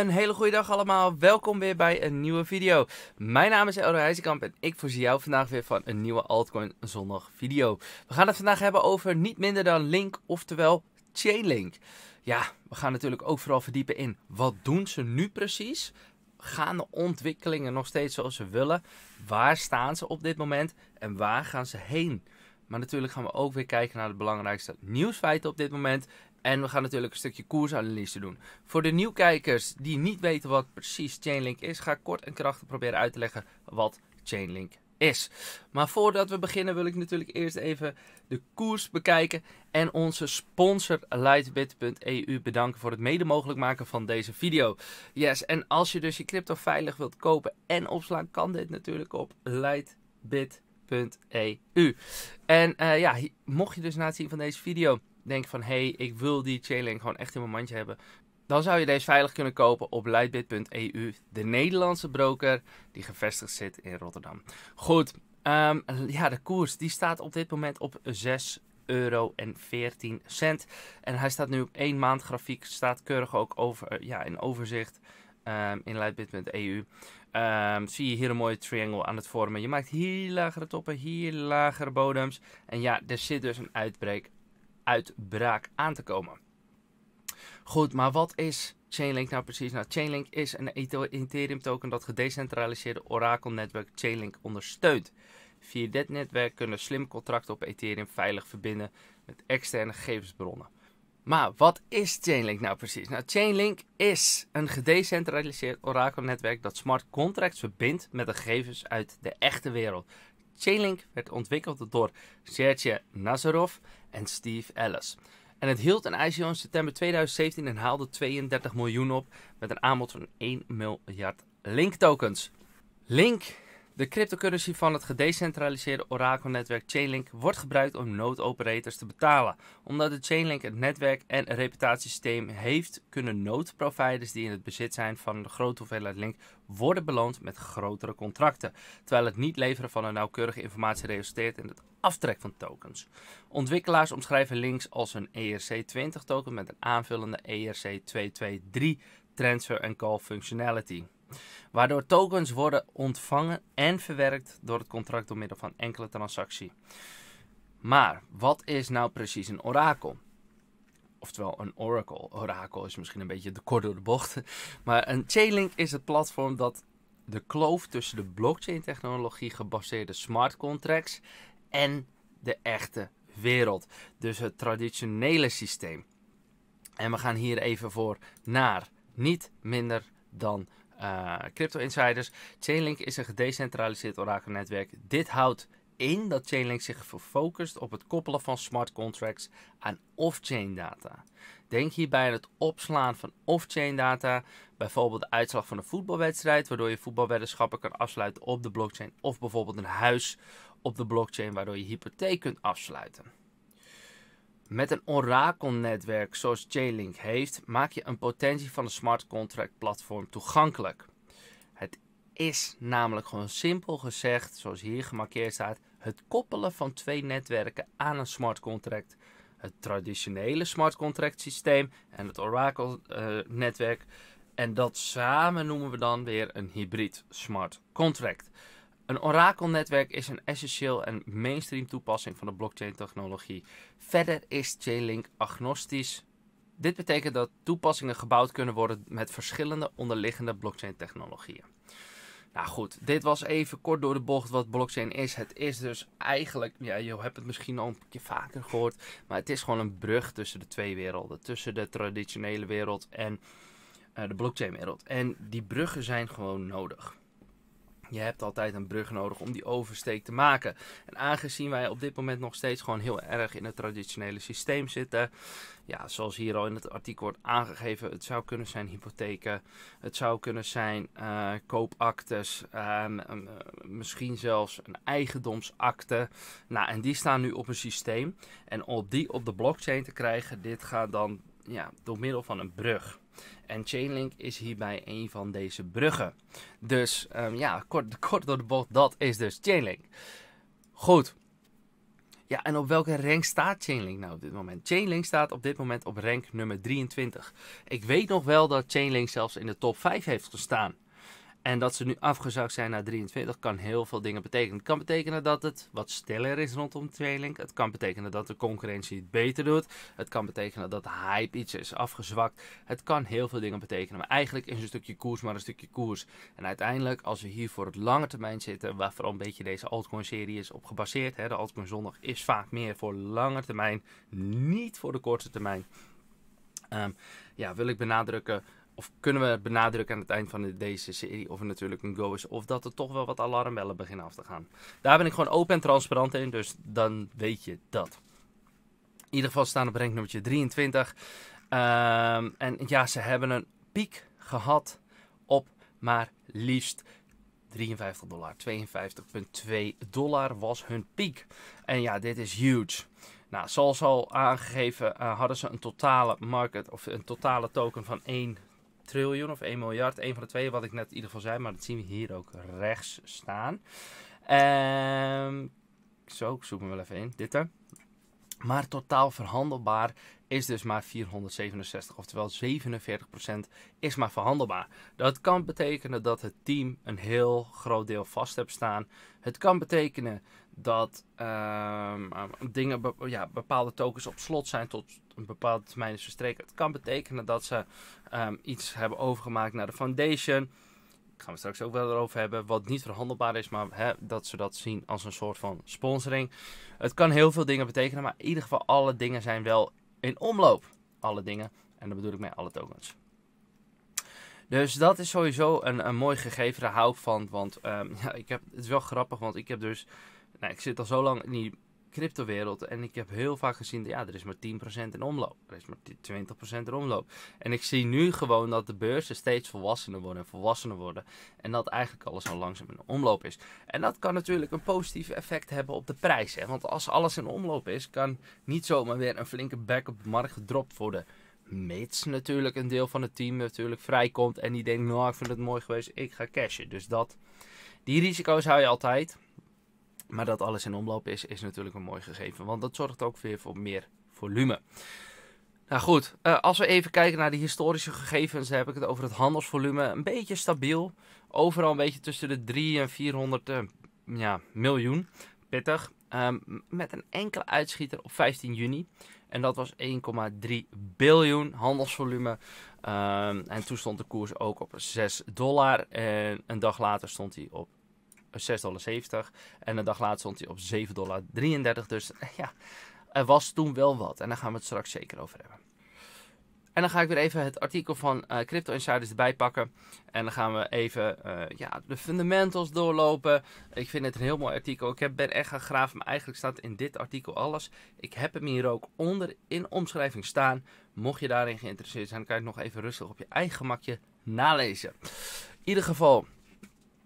Een hele goede dag allemaal. Welkom weer bij een nieuwe video. Mijn naam is Elder Kamp en ik voorzie jou vandaag weer van een nieuwe Altcoin Zondag video. We gaan het vandaag hebben over niet minder dan Link, oftewel Chainlink. Ja, we gaan natuurlijk ook vooral verdiepen in wat doen ze nu precies? Gaan de ontwikkelingen nog steeds zoals ze willen? Waar staan ze op dit moment en waar gaan ze heen? Maar natuurlijk gaan we ook weer kijken naar de belangrijkste nieuwsfeiten op dit moment. En we gaan natuurlijk een stukje koersanalyse doen. Voor de nieuwkijkers die niet weten wat precies Chainlink is, ga ik kort en krachtig proberen uit te leggen wat Chainlink is. Maar voordat we beginnen wil ik natuurlijk eerst even de koers bekijken en onze sponsor Lightbit.eu bedanken voor het mede mogelijk maken van deze video. Yes, en als je dus je crypto veilig wilt kopen en opslaan, kan dit natuurlijk op Lightbit.eu. En eh, ja, mocht je dus na het zien van deze video Denk van hé, hey, ik wil die Chainlink gewoon echt in mijn mandje hebben. Dan zou je deze veilig kunnen kopen op lightbit.eu, de Nederlandse broker die gevestigd zit in Rotterdam. Goed, ehm, ja, de koers die staat op dit moment op 6 euro en 14 cent. En hij staat nu op één maand grafiek, staat keurig ook over, eh, ja, in overzicht ehm, in lightbit.eu. Um, ehm, zie je hier een mooie triangle aan het vormen. Je maakt hier lagere toppen, hier lagere bodems. En ja, er zit dus een uitbreek uitbraak aan te komen. Goed, maar wat is Chainlink nou precies? Nou, Chainlink is een Ethereum token dat gedecentraliseerde orakelnetwerk Chainlink ondersteunt. Via dit netwerk kunnen slim contracten op Ethereum veilig verbinden met externe gegevensbronnen. Maar wat is Chainlink nou precies? Nou, Chainlink is een gedecentraliseerd orakelnetwerk dat smart contracts verbindt met de gegevens uit de echte wereld. Chainlink werd ontwikkeld door Sergey Nazarov en Steve Ellis. En het hield een ICO in september 2017 en haalde 32 miljoen op met een aanbod van 1 miljard Link tokens. Link de cryptocurrency van het gedecentraliseerde orakelnetwerk Chainlink wordt gebruikt om noodoperators te betalen. Omdat de Chainlink het netwerk en reputatiesysteem heeft, kunnen noodproviders die in het bezit zijn van een grote hoeveelheid link worden beloond met grotere contracten, terwijl het niet leveren van een nauwkeurige informatie resulteert in het aftrek van tokens. Ontwikkelaars omschrijven links als een ERC20 token met een aanvullende ERC223 transfer en call functionality waardoor tokens worden ontvangen en verwerkt door het contract door middel van enkele transactie. Maar wat is nou precies een orakel? Oftewel een oracle. Orakel is misschien een beetje de kort door de bocht. Maar een Chainlink is het platform dat de kloof tussen de blockchain-technologie gebaseerde smart contracts en de echte wereld. Dus het traditionele systeem. En we gaan hier even voor naar niet minder dan uh, Crypto Insiders. Chainlink is een gedecentraliseerd orakelnetwerk. Dit houdt in dat Chainlink zich gefocust op het koppelen van smart contracts aan off-chain data. Denk hierbij aan het opslaan van off-chain data, bijvoorbeeld de uitslag van een voetbalwedstrijd, waardoor je voetbalweddenschappen kan afsluiten op de blockchain, of bijvoorbeeld een huis op de blockchain, waardoor je hypotheek kunt afsluiten. Met een orakelnetwerk zoals Chainlink heeft, maak je een potentie van een smart contract platform toegankelijk. Het is namelijk gewoon simpel gezegd, zoals hier gemarkeerd staat, het koppelen van twee netwerken aan een smart contract. Het traditionele smart contract systeem en het Oracle eh, netwerk. En dat samen noemen we dan weer een hybrid smart contract. Een orakelnetwerk is een essentieel en mainstream toepassing van de blockchain-technologie. Verder is Chainlink agnostisch. Dit betekent dat toepassingen gebouwd kunnen worden met verschillende onderliggende blockchain-technologieën. Nou goed, dit was even kort door de bocht wat blockchain is. Het is dus eigenlijk, ja, je hebt het misschien al een keer vaker gehoord, maar het is gewoon een brug tussen de twee werelden. Tussen de traditionele wereld en eh, de blockchain wereld. En die bruggen zijn gewoon nodig je hebt altijd een brug nodig om die oversteek te maken. En aangezien wij op dit moment nog steeds gewoon heel erg in het traditionele systeem zitten. Ja, zoals hier al in het artikel wordt aangegeven. Het zou kunnen zijn hypotheken. Het zou kunnen zijn eh, koopactes. Ehm, ehm, eh, misschien zelfs een eigendomsakte. Nou, en die staan nu op een systeem. En om die op de blockchain te krijgen, dit gaat dan ja, door middel van een brug. En Chainlink is hierbij een van deze bruggen. Dus ehm, ja, kort, kort door de bocht, dat is dus Chainlink. Goed. Ja, en op welke rank staat Chainlink nou op dit moment? Chainlink staat op dit moment op rank nummer 23. Ik weet nog wel dat Chainlink zelfs in de top 5 heeft gestaan. En dat ze nu afgezakt zijn naar 23 kan heel veel dingen betekenen. Het kan betekenen dat het wat stiller is rondom Tweelink. Het kan betekenen dat de concurrentie het beter doet. Het kan betekenen dat de hype iets is afgezwakt. Het kan heel veel dingen betekenen. Maar eigenlijk is een stukje koers maar een stukje koers. En uiteindelijk, als we hier voor het lange termijn zitten, waar vooral een beetje deze altcoin-serie is op gebaseerd. Hè, de altcoin zondag is vaak meer voor lange termijn, niet voor de korte termijn. Ehm, ja, wil ik benadrukken of kunnen we benadrukken aan het eind van deze serie, of het natuurlijk een go is, of dat er toch wel wat alarmbellen beginnen af te gaan. Daar ben ik gewoon open en transparant in, dus dan weet je dat. In ieder geval staan op rank nummer 23. Ehm, en ja, ze hebben een piek gehad op maar liefst 53 dollar. 52,2 dollar was hun piek. En ja, dit is huge. Nou, zoals al aangegeven eh, hadden ze een totale market of een totale token van 1 triljoen of 1 miljard. Een van de twee, wat ik net in ieder geval zei. Maar dat zien we hier ook rechts staan. Um, zo, ik zoek me wel even in. Dit er. Maar totaal verhandelbaar is dus maar 467, oftewel 47% is maar verhandelbaar. Dat kan betekenen dat het team een heel groot deel vast hebt staan. Het kan betekenen dat ehm, ehm, dingen, ja, bepaalde tokens op slot zijn tot een bepaalde termijn is verstreken. Het kan betekenen dat ze ehm, iets hebben overgemaakt naar de foundation. Ik gaan we straks ook wel erover hebben. Wat niet verhandelbaar is, maar hè, dat ze dat zien als een soort van sponsoring. Het kan heel veel dingen betekenen, maar in ieder geval alle dingen zijn wel in omloop. Alle dingen. En dan bedoel ik met alle tokens. Dus dat is sowieso een, een mooi gegeven. Daar hou ik van. Want ehm, ja, ik heb, het is wel grappig. Want ik heb dus. Nou, ik zit al zo lang niet cryptowereld. En ik heb heel vaak gezien, ja, er is maar 10% in omloop. Er is maar 20% in omloop. En ik zie nu gewoon dat de beurzen steeds volwassener worden en volwassener worden. En dat eigenlijk alles al langzaam in omloop is. En dat kan natuurlijk een positief effect hebben op de prijs. Want als alles in omloop is, kan niet zomaar weer een flinke back op de markt gedropt worden. Mits natuurlijk een deel van het team natuurlijk vrijkomt en die denkt, nou ik vind het mooi geweest, ik ga cashen. Dus dat, die risico's hou je altijd. Maar dat alles in omloop is, is natuurlijk een mooi gegeven. Want dat zorgt ook weer voor meer volume. Nou goed, eh, als we even kijken naar de historische gegevens, heb ik het over het handelsvolume. Een beetje stabiel. Overal een beetje tussen de 3 en 400 eh, ja, miljoen. Pittig. Ehm, met een enkele uitschieter op 15 juni. En dat was 1,3 biljoen handelsvolume. Ehm, en toen stond de koers ook op 6 dollar. En een dag later stond hij op 6,70 dollar. En een dag later stond hij op 7,33 dollar. Dus eh, ja, er was toen wel wat. En daar gaan we het straks zeker over hebben. En dan ga ik weer even het artikel van eh, Crypto Insiders erbij pakken. En dan gaan we even eh, ja, de fundamentals doorlopen. Ik vind het een heel mooi artikel. Ik heb, ben echt gaan graven, maar eigenlijk staat in dit artikel alles. Ik heb hem hier ook onder in omschrijving staan. Mocht je daarin geïnteresseerd zijn, dan kan je het nog even rustig op je eigen gemakje nalezen. In ieder geval,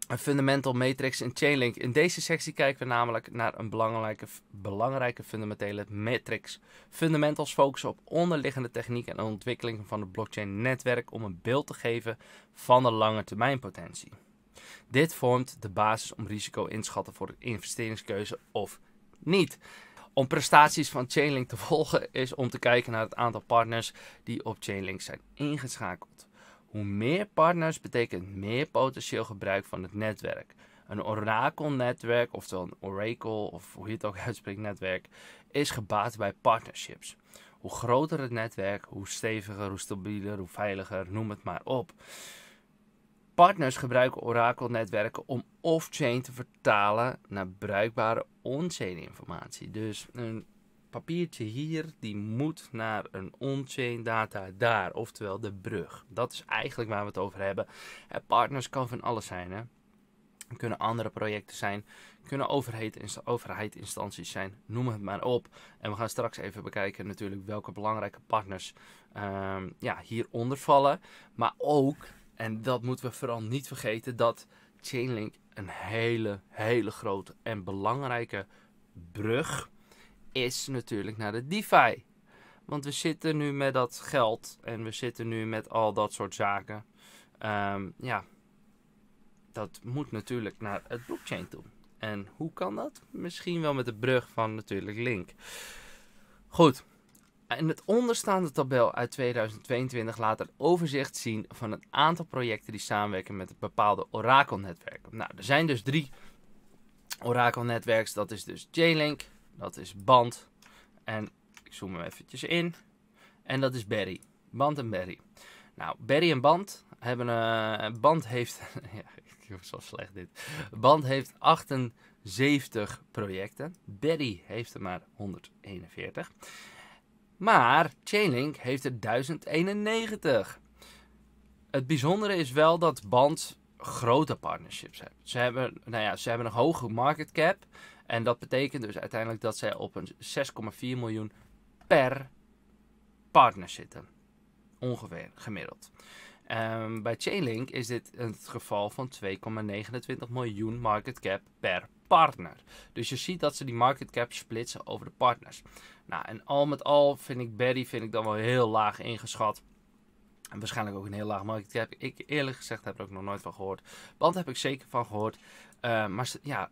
een fundamental matrix in chainlink. In deze sectie kijken we namelijk naar een belangrijke, belangrijke fundamentele matrix. Fundamentals focussen op onderliggende techniek en ontwikkeling van het blockchain netwerk om een beeld te geven van de lange termijn potentie. Dit vormt de basis om risico inschatten voor de investeringskeuze of niet. Om prestaties van Chainlink te volgen is om te kijken naar het aantal partners die op Chainlink zijn ingeschakeld. Hoe meer partners betekent meer potentieel gebruik van het netwerk. Een orakelnetwerk, oftewel een oracle of hoe je het ook uitspreekt netwerk, is gebaat bij partnerships. Hoe groter het netwerk, hoe steviger, hoe stabieler, hoe veiliger, noem het maar op. Partners gebruiken orakelnetwerken om off-chain te vertalen naar bruikbare on-chain informatie. Dus een papiertje hier, die moet naar een on-chain data daar, oftewel de brug. Dat is eigenlijk waar we het over hebben. En eh, partners kan van alles zijn, hè. Kunnen andere projecten zijn, kunnen overheid, zijn, noem het maar op. En we gaan straks even bekijken natuurlijk welke belangrijke partners um, ja, hieronder vallen. Maar ook, en dat moeten we vooral niet vergeten, dat Chainlink een hele, hele grote en belangrijke brug is natuurlijk naar de DeFi. Want we zitten nu met dat geld en we zitten nu met al dat soort zaken. Ehm, ja, dat moet natuurlijk naar het blockchain toe. En hoe kan dat? Misschien wel met de brug van natuurlijk Link. Goed. In het onderstaande tabel uit 2022 laat het overzicht zien van het aantal projecten die samenwerken met het bepaalde orakelnetwerken. Nou, er zijn dus drie orakelnetwerks. Dat is dus J-Link, dat is Band. En ik zoom hem eventjes in. En dat is Barry. Band en Berry. Nou, Berry en Band hebben... Eh, Band heeft... ja, ik zo slecht dit. Band heeft 78 projecten. Barry heeft er maar 141. Maar Chainlink heeft er 1091. Het bijzondere is wel dat Band grote partnerships heeft. Ze hebben, nou ja, ze hebben een hoge market cap. En dat betekent dus uiteindelijk dat zij op een 6,4 miljoen per partner zitten. Ongeveer gemiddeld. Um, bij Chainlink is dit het geval van 2,29 miljoen market cap per partner. Dus je ziet dat ze die market cap splitsen over de partners. Nou, en al met al vind ik Barry vind ik dan wel heel laag ingeschat. En waarschijnlijk ook een heel laag market cap. Ik eerlijk gezegd heb er ook nog nooit van gehoord. Want heb ik zeker van gehoord. Ehm, maar ja,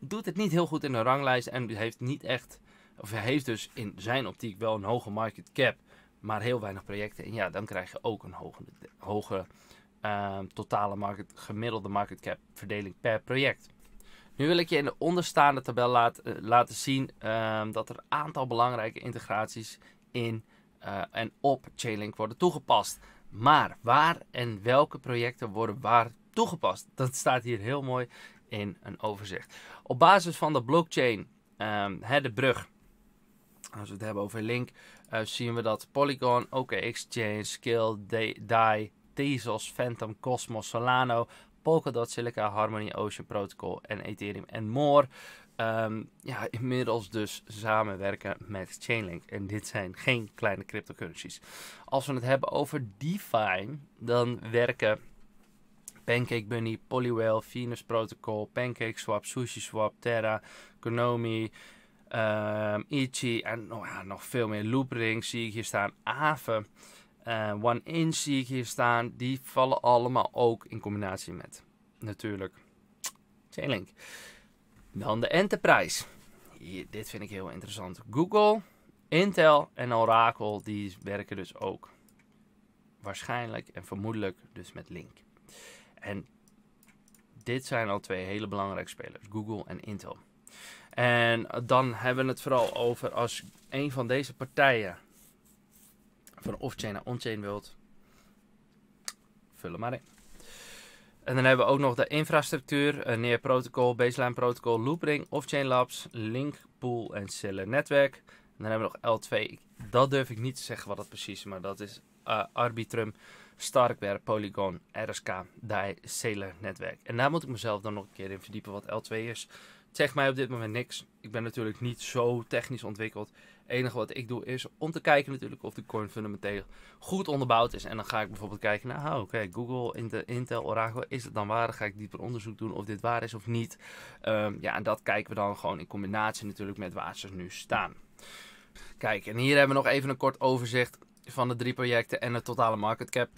doet het niet heel goed in de ranglijst en heeft niet echt, of hij heeft dus in zijn optiek wel een hoge market cap, maar heel weinig projecten. En ja, dan krijg je ook een hoge, hoge ehm, totale market, gemiddelde market cap verdeling per project. Nu wil ik je in de onderstaande tabel laat, eh, laten zien ehm, dat er een aantal belangrijke integraties in eh, en op Chainlink worden toegepast. Maar waar en welke projecten worden waar toegepast? Dat staat hier heel mooi in een overzicht. Op basis van de blockchain, ehm, hè, de brug. Als we het hebben over Link, eh, zien we dat Polygon, OK Exchange, Skill, DAI, Tezos, Phantom, Cosmos, Solano, Polkadot, Silica, Harmony, Ocean Protocol en Ethereum en more. Ehm, ja, inmiddels dus samenwerken met Chainlink. En dit zijn geen kleine cryptocurrencies. Als we het hebben over DeFi, dan werken Pancake Bunny, Polywell, Venus Protocol, Pancake Swap, Sushi Swap, Terra, Konomi, um, Ichi en oh ja, nog veel meer. Loopring zie ik hier staan, Aven, eh, One Inch zie ik hier staan. Die vallen allemaal ook in combinatie met natuurlijk Chainlink. Dan de Enterprise. Hier, dit vind ik heel interessant. Google, Intel en Oracle die werken dus ook waarschijnlijk en vermoedelijk dus met Link. En dit zijn al twee hele belangrijke spelers: Google en Intel. En dan hebben we het vooral over als een van deze partijen van off-chain naar on-chain wilt. Vul hem maar in. En dan hebben we ook nog de infrastructuur, een Neer Protocol, Baseline Protocol, Loopring, Off-chain Labs, Link, Pool en Cellen Netwerk. En dan hebben we nog L2. Dat durf ik niet te zeggen wat dat precies is, maar dat is eh, Arbitrum, Starkware, Polygon, RSK, DAI, Sailor Netwerk. En daar moet ik mezelf dan nog een keer in verdiepen wat L2 is. Het zegt mij op dit moment niks. Ik ben natuurlijk niet zo technisch ontwikkeld. Het enige wat ik doe is om te kijken natuurlijk of de coin fundamenteel goed onderbouwd is. En dan ga ik bijvoorbeeld kijken naar, nou, oké, Google, Intel, Oracle, is het dan waar? Dan ga ik dieper onderzoek doen of dit waar is of niet. Ehm, ja, en dat kijken we dan gewoon in combinatie natuurlijk met waar ze nu staan. Kijk, en hier hebben we nog even een kort overzicht van de drie projecten en de totale market cap.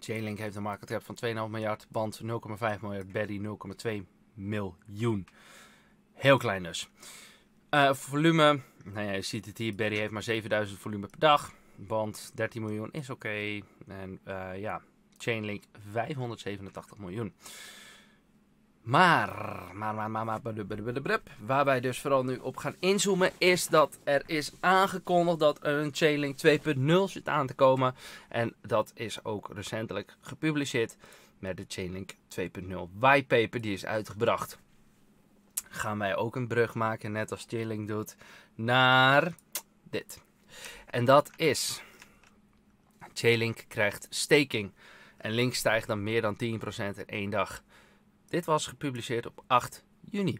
Chainlink heeft een market cap van 2,5 miljard, Band 0,5 miljard, Berry 0,2 miljoen. Heel klein dus. Eh, volume, nou ja, je ziet het hier, Berry heeft maar 7000 volume per dag. Band 13 miljoen is oké. En eh, ja, Chainlink 587 miljoen. Maar, maar, maar, maar, maar, waar wij dus vooral nu op gaan inzoomen, is dat er is aangekondigd dat een Chainlink 2.0 zit aan te komen. En dat is ook recentelijk gepubliceerd met de Chainlink 2.0 whitepaper die is uitgebracht. Gaan wij ook een brug maken, net als Chainlink doet, naar dit. En dat is, Chainlink krijgt staking. En Link stijgt dan meer dan 10% in één dag. Dit was gepubliceerd op 8 juni.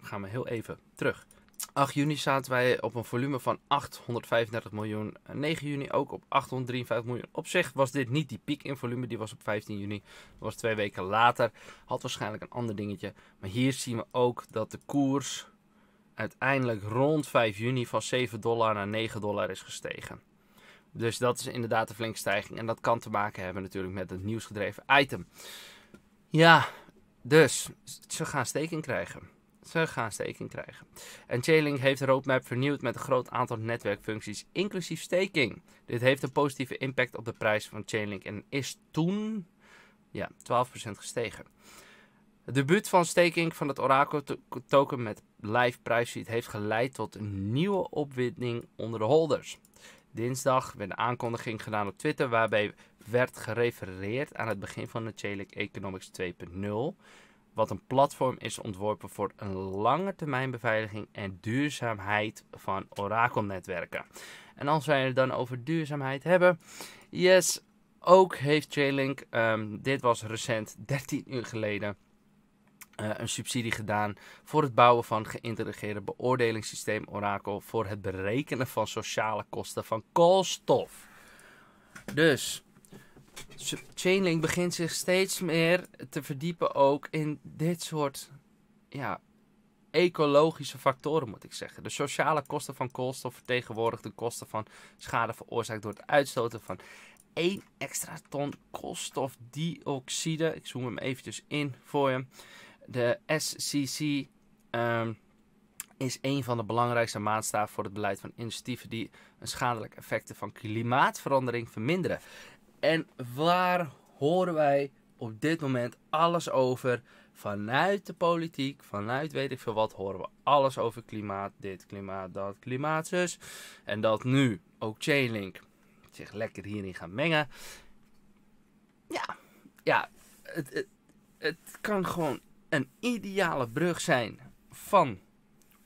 gaan we heel even terug. 8 juni zaten wij op een volume van 835 miljoen. 9 juni ook op 853 miljoen. Op zich was dit niet die piek in volume, die was op 15 juni. Dat was twee weken later. Had waarschijnlijk een ander dingetje. Maar hier zien we ook dat de koers uiteindelijk rond 5 juni van 7 dollar naar 9 dollar is gestegen. Dus dat is inderdaad een flinke stijging. En dat kan te maken hebben natuurlijk met het nieuwsgedreven item. Ja, dus ze gaan steking krijgen. Ze gaan staking krijgen. En Chainlink heeft de roadmap vernieuwd met een groot aantal netwerkfuncties, inclusief staking. Dit heeft een positieve impact op de prijs van Chainlink en is toen ja, 12% gestegen. De debuut van staking van het Oracle token met live prijssheet heeft geleid tot een nieuwe opwinding onder de holders. Dinsdag werd een aankondiging gedaan op Twitter waarbij werd gerefereerd aan het begin van de Chainlink Economics 2.0, wat een platform is ontworpen voor een lange termijn beveiliging en duurzaamheid van orakelnetwerken. En als wij het dan over duurzaamheid hebben, yes, ook heeft Chalink, ehm, dit was recent 13 uur geleden, eh, een subsidie gedaan voor het bouwen van geïntegreerde beoordelingssysteem Oracle voor het berekenen van sociale kosten van koolstof. Dus Chainlink begint zich steeds meer te verdiepen ook in dit soort ja, ecologische factoren, moet ik zeggen. De sociale kosten van koolstof vertegenwoordigen de kosten van schade veroorzaakt door het uitstoten van één extra ton koolstofdioxide. Ik zoom hem eventjes in voor je. De SCC ehm, is een van de belangrijkste maatstaven voor het beleid van initiatieven die een schadelijke effecten van klimaatverandering verminderen. En waar horen wij op dit moment alles over? Vanuit de politiek, vanuit weet ik veel wat, horen we alles over klimaat. Dit, klimaat, dat, klimaat, zus. En dat nu ook Chainlink zich lekker hierin gaat mengen. Ja, ja het, het, het kan gewoon een ideale brug zijn van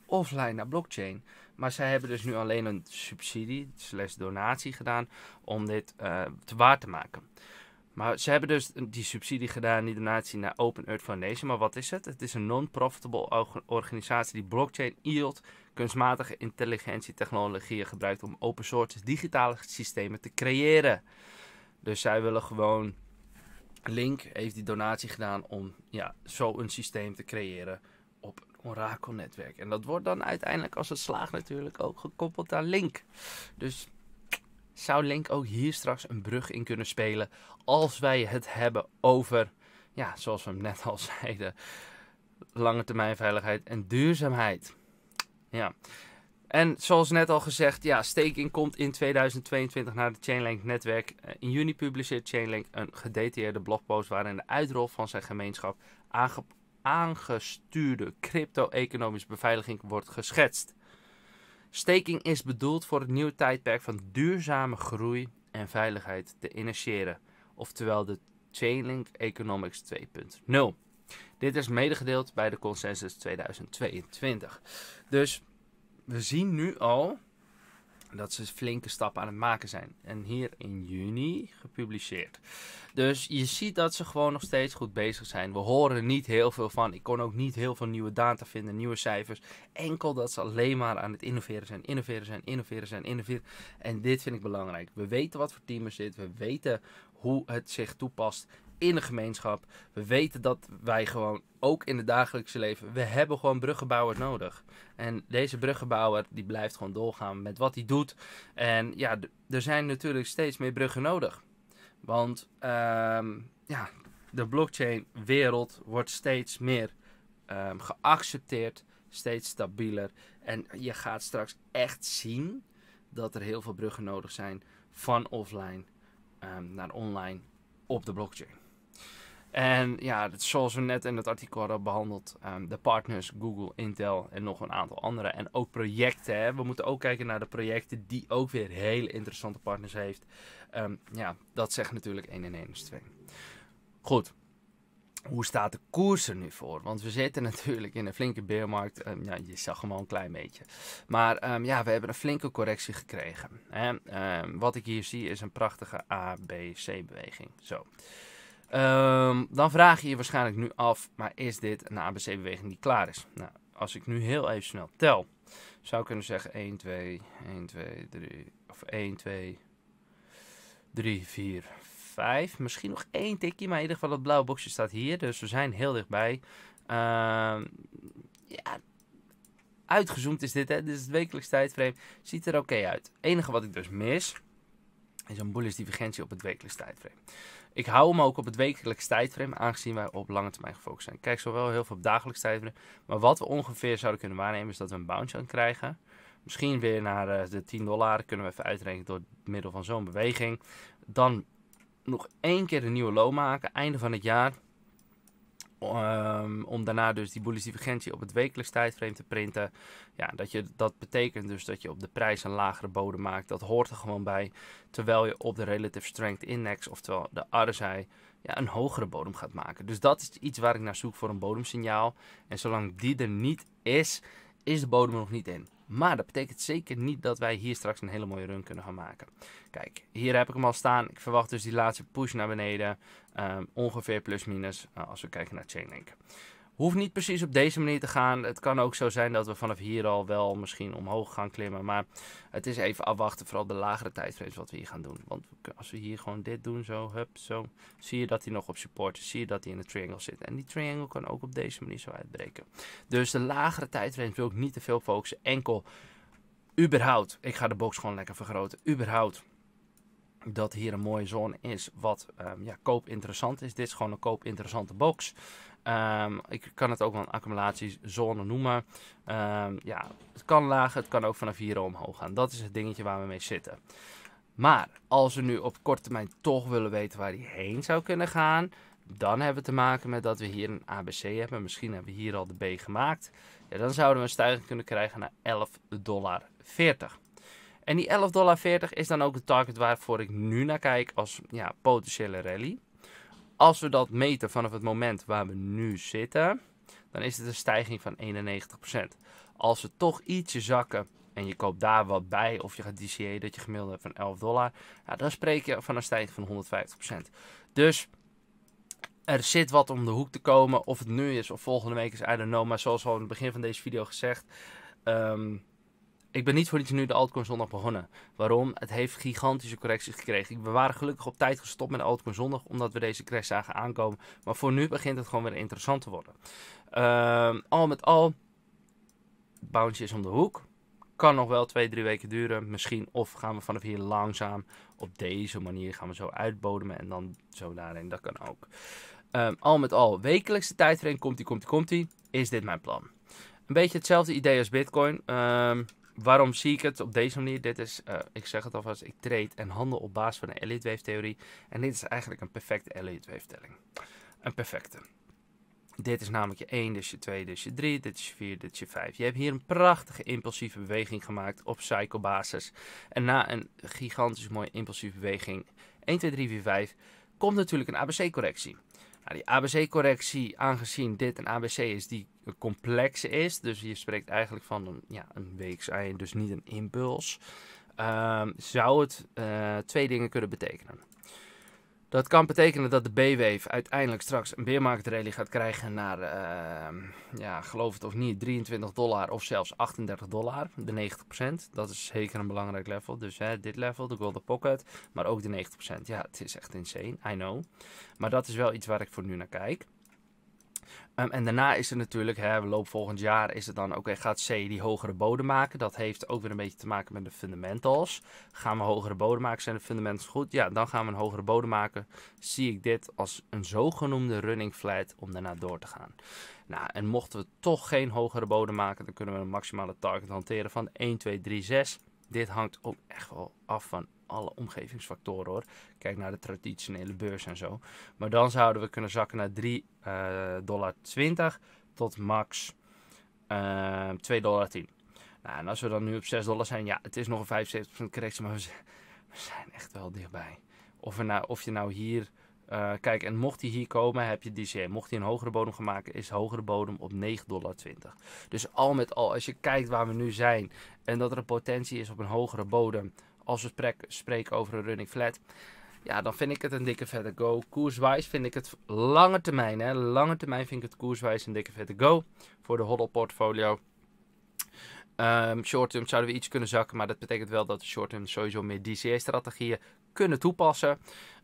offline naar blockchain. Maar zij hebben dus nu alleen een subsidie slash donatie gedaan om dit eh, te waar te maken. Maar ze hebben dus die subsidie gedaan, die donatie naar Open Earth Foundation. Maar wat is het? Het is een non-profitable organisatie die blockchain, yield, kunstmatige technologieën gebruikt om open source digitale systemen te creëren. Dus zij willen gewoon. Link heeft die donatie gedaan om ja, zo een systeem te creëren Oracle-netwerk En dat wordt dan uiteindelijk als het slaagt natuurlijk ook gekoppeld aan Link. Dus zou Link ook hier straks een brug in kunnen spelen als wij het hebben over, ja, zoals we hem net al zeiden, lange termijn veiligheid en duurzaamheid. Ja. En zoals net al gezegd, ja, staking komt in 2022 naar het Chainlink netwerk. Eh, in juni publiceert Chainlink een gedetailleerde blogpost waarin de uitrol van zijn gemeenschap aangepakt aangestuurde crypto-economische beveiliging wordt geschetst. Staking is bedoeld voor het nieuwe tijdperk van duurzame groei en veiligheid te initiëren, oftewel de Chainlink Economics 2.0. Dit is medegedeeld bij de consensus 2022. Dus we zien nu al dat ze flinke stappen aan het maken zijn. En hier in juni gepubliceerd. Dus je ziet dat ze gewoon nog steeds goed bezig zijn. We horen niet heel veel van. Ik kon ook niet heel veel nieuwe data vinden, nieuwe cijfers. Enkel dat ze alleen maar aan het innoveren zijn, innoveren zijn, innoveren zijn, innoveren. En dit vind ik belangrijk. We weten wat voor team er zit. We weten hoe het zich toepast in een gemeenschap. We weten dat wij gewoon ook in het dagelijkse leven, we hebben gewoon bruggenbouwers nodig. En deze bruggenbouwer die blijft gewoon doorgaan met wat hij doet. En ja, er zijn natuurlijk steeds meer bruggen nodig. Want ehm, ja, de blockchain wereld wordt steeds meer ehm, geaccepteerd, steeds stabieler. En je gaat straks echt zien dat er heel veel bruggen nodig zijn van offline ehm, naar online op de blockchain. En ja, zoals we net in het artikel hadden behandeld, ehm, de partners Google, Intel en nog een aantal andere. En ook projecten. Hè. We moeten ook kijken naar de projecten die ook weer hele interessante partners heeft. Ehm, ja, dat zegt natuurlijk 1 en 1 is 2. Goed. Hoe staat de koers er nu voor? Want we zitten natuurlijk in een flinke beermarkt. Ehm, ja, je zag hem al een klein beetje. Maar ja, we hebben een flinke correctie gekregen. Hè? wat ik hier zie is een prachtige abc beweging. Zo. Um, dan vraag je je waarschijnlijk nu af, maar is dit een ABC-beweging die klaar is? Nou, als ik nu heel even snel tel, zou ik kunnen zeggen 1, 2, 1, 2, 3, of 1, 2, 3, 4, 5. Misschien nog één tikje, maar in ieder geval dat blauwe boxje staat hier. Dus we zijn heel dichtbij. Ehm, ja, uitgezoomd is dit. Hè? Dit is het wekelijks tijdframe. Ziet er oké uit. Het enige wat ik dus mis, is een bullish divergentie op het wekelijks tijdframe. Ik hou hem ook op het wekelijks tijdframe, aangezien wij op lange termijn gefocust zijn. kijk zowel heel veel op dagelijks tijdframe, maar wat we ongeveer zouden kunnen waarnemen is dat we een bounce aan krijgen. Misschien weer naar eh, de 10 dollar, kunnen we even uitrekenen door middel van zo'n beweging. Dan nog één keer een nieuwe low maken, einde van het jaar. Ehm, om daarna dus die bullish divergentie op het wekelijks tijdframe te printen. Ja, dat, je, dat betekent dus dat je op de prijs een lagere bodem maakt. Dat hoort er gewoon bij. Terwijl je op de Relative Strength Index, oftewel de RSI, ja, een hogere bodem gaat maken. Dus dat is iets waar ik naar zoek voor een bodemsignaal. En zolang die er niet is, is de bodem nog niet in. Maar dat betekent zeker niet dat wij hier straks een hele mooie run kunnen gaan maken. Kijk, hier heb ik hem al staan. Ik verwacht dus die laatste push naar beneden. Ehm, ongeveer plus minus eh, als we kijken naar Chainlink hoeft niet precies op deze manier te gaan. Het kan ook zo zijn dat we vanaf hier al wel misschien omhoog gaan klimmen. Maar het is even afwachten, vooral de lagere tijdframes wat we hier gaan doen. Want als we hier gewoon dit doen, zo, hup, zo. Zie je dat hij nog op support zit, Zie je dat hij in de triangle zit. En die triangle kan ook op deze manier zo uitbreken. Dus de lagere tijdframes wil ik niet te veel focussen. Enkel, überhaupt, ik ga de box gewoon lekker vergroten. Überhaupt dat hier een mooie zone is wat um, ja, koop interessant is. Dit is gewoon een koop interessante box. Ehm, ik kan het ook wel een accumulatiezone noemen. Ehm, ja, het kan lager, het kan ook vanaf hier omhoog gaan. Dat is het dingetje waar we mee zitten. Maar als we nu op korte termijn toch willen weten waar die heen zou kunnen gaan, dan hebben we te maken met dat we hier een ABC hebben. Misschien hebben we hier al de B gemaakt. Ja, dan zouden we een stijging kunnen krijgen naar 11.40. dollar En die 11,40 dollar is dan ook de target waarvoor ik nu naar kijk als ja, potentiële rally. Als we dat meten vanaf het moment waar we nu zitten, dan is het een stijging van 91%. Als we toch ietsje zakken en je koopt daar wat bij, of je gaat DCA dat je gemiddelde hebt van 11 dollar, dan spreek je van een stijging van 150%. Dus er zit wat om de hoek te komen. Of het nu is of volgende week is, I don't know. Maar zoals al in het begin van deze video gezegd, um, ik ben niet voor iets nu de altcoin zondag begonnen. Waarom? Het heeft gigantische correcties gekregen. We waren gelukkig op tijd gestopt met de altcoin zondag, omdat we deze crash zagen aankomen. Maar voor nu begint het gewoon weer interessant te worden. Ehm, al met al, bounce is om de hoek. Kan nog wel twee, drie weken duren. Misschien. Of gaan we vanaf hier langzaam op deze manier gaan we zo uitbodemen. En dan zo daarin. Dat kan ook. Ehm, al met al, wekelijkse tijdframe komt die, komt die, komt ie, Is dit mijn plan? Een beetje hetzelfde idee als Bitcoin. Ehm waarom zie ik het op deze manier? Dit is, uh, ik zeg het alvast, ik trade en handel op basis van de Elliott Wave theorie. En dit is eigenlijk een perfecte Elliott Wave telling. Een perfecte. Dit is namelijk je 1, dus je 2, dus je 3, dit is je 4, dit is je 5. Je hebt hier een prachtige impulsieve beweging gemaakt op cyclebasis. En na een gigantisch mooie impulsieve beweging, 1, 2, 3, 4, 5, komt natuurlijk een ABC-correctie. Nou, die ABC-correctie, aangezien dit een ABC is die complex is, dus je spreekt eigenlijk van een, ja, een dus niet een impuls, ehm, zou het eh, twee dingen kunnen betekenen. Dat kan betekenen dat de B-wave uiteindelijk straks een beermarktrally gaat krijgen naar, ehm, ja, geloof het of niet, 23 dollar of zelfs 38 dollar. De 90%, dat is zeker een belangrijk level. Dus hè, dit level, de Golden Pocket, maar ook de 90%. Ja, het is echt insane, I know. Maar dat is wel iets waar ik voor nu naar kijk. Ehm, en daarna is er natuurlijk, hè, loop volgend jaar is het dan, oké, gaat C die hogere bodem maken? Dat heeft ook weer een beetje te maken met de fundamentals. Gaan we hogere bodem maken? Zijn de fundamentals goed? Ja, dan gaan we een hogere bodem maken. Zie ik dit als een zogenoemde running flat om daarna door te gaan. Nou, en mochten we toch geen hogere bodem maken, dan kunnen we een maximale target hanteren van 1, 2, 3, 6. Dit hangt ook echt wel af van alle omgevingsfactoren hoor. Kijk naar de traditionele beurs en zo. Maar dan zouden we kunnen zakken naar 3,20 eh, dollar 20 tot max uh, eh, 2,10 dollar. Nou, en als we dan nu op 6 dollar zijn, ja, het is nog een 75% correctie, maar we zijn, echt wel dichtbij. Of, nou, of je nou hier eh, kijk, en mocht hij hier komen, heb je DC. Mocht hij een hogere bodem gaan maken, is hogere bodem op 9,20 dollar. Dus al met al, als je kijkt waar we nu zijn en dat er een potentie is op een hogere bodem, als we spreken over een running flat, ja, dan vind ik het een dikke vette go. Koerswijs vind ik het lange termijn, hè, lange termijn vind ik het koerswijs een dikke vette go voor de hodl portfolio. Ehm, short term zouden we iets kunnen zakken, maar dat betekent wel dat we short term sowieso meer DCA-strategieën kunnen toepassen.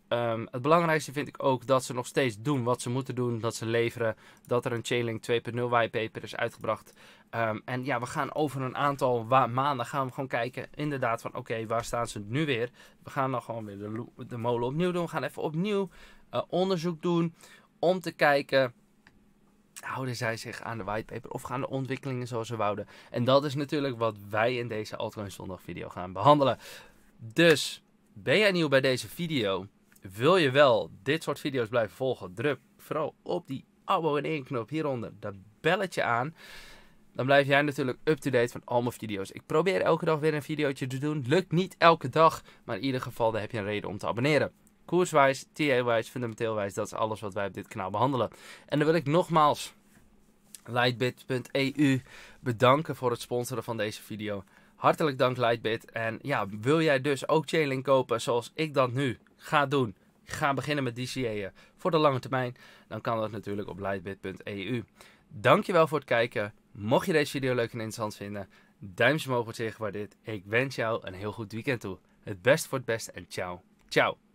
Ehm, het belangrijkste vind ik ook dat ze nog steeds doen wat ze moeten doen. Dat ze leveren. Dat er een Chainlink 2.0 whitepaper is uitgebracht. Ehm, en ja, we gaan over een aantal maanden gaan we gewoon kijken. Inderdaad, van oké, waar staan ze nu weer? We gaan dan gewoon weer de, de molen opnieuw doen. We gaan even opnieuw eh, onderzoek doen. Om te kijken houden zij zich aan de whitepaper of gaan de ontwikkelingen zoals ze wouden? En dat is natuurlijk wat wij in deze Altcoin Zondag video gaan behandelen. Dus ben jij nieuw bij deze video? Wil je wel dit soort video's blijven volgen? Druk vooral op die abonneer-knop hieronder. Dat belletje aan. Dan blijf jij natuurlijk up-to-date van al mijn video's. Ik probeer elke dag weer een videootje te doen. Lukt niet elke dag, maar in ieder geval dan heb je een reden om te abonneren. Koerswijs, TA-wijs, fundamenteelwijs, dat is alles wat wij op dit kanaal behandelen. En dan wil ik nogmaals Lightbit.eu bedanken voor het sponsoren van deze video. Hartelijk dank Lightbit. En ja, wil jij dus ook Chainlink kopen zoals ik dat nu Ga doen. Ga beginnen met DCA'en voor de lange termijn. Dan kan dat natuurlijk op lightbit.eu. Dankjewel voor het kijken. Mocht je deze video leuk en interessant vinden, duimpje omhoog wordt zeer gewaardeerd. Ik wens jou een heel goed weekend toe. Het best voor het best en ciao. Ciao.